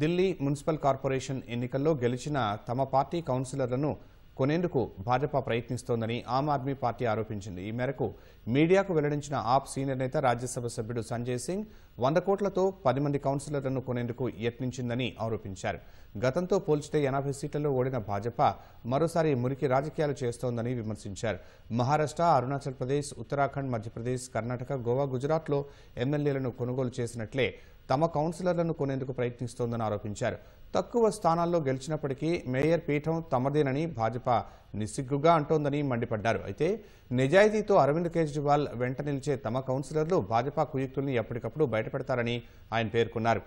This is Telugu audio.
ఢిల్లీ మున్సిపల్ కార్పొరేషన్ ఎన్నికల్లో గెలిచిన తమ పార్టీ కౌన్సిలర్లను కొనేందుకు భాజపా ప్రయత్నిస్తోందని ఆమ్ ఆద్మీ పార్టీ ఆరోపించింది ఈ మేరకు మీడియాకు వెల్లడించిన ఆప్ సీనియర్ నేత రాజ్యసభ సభ్యుడు సంజయ్ సింగ్ వంద కోట్లతో పది మంది కౌన్సిలర్లను కొనేందుకు యత్నించిందని ఆరోపించారు గతంతో పోల్చితే ఎనభై సీట్లలో ఓడిన భాజపా మరోసారి మురికి రాజకీయాలు చేస్తోందని విమర్శించారు మహారాష్ట్ర అరుణాచల్ ప్రదేశ్ ఉత్తరాఖండ్ మధ్యప్రదేశ్ కర్ణాటక గోవా గుజరాత్లో ఎమ్మెల్యేలను కొనుగోలు చేసినట్లే తమ కౌన్సిలర్లను కొనేందుకు ప్రయత్నిస్తోందని ఆరోపించారు తక్కువ స్థానాల్లో గెలిచినప్పటికీ మేయర్ పీఠం తమదేనని భాజపా నిస్సిగ్గుగా అంటోందని మండిపడ్డారు అయితే నిజాయితీతో అరవింద్ కేజ్రీవాల్ వెంట నిలిచే తమ కౌన్సిలర్లు భాజపా కుయుక్తుల్ని ఎప్పటికప్పుడు బయటపెడతారని ఆయన పేర్కొన్నారు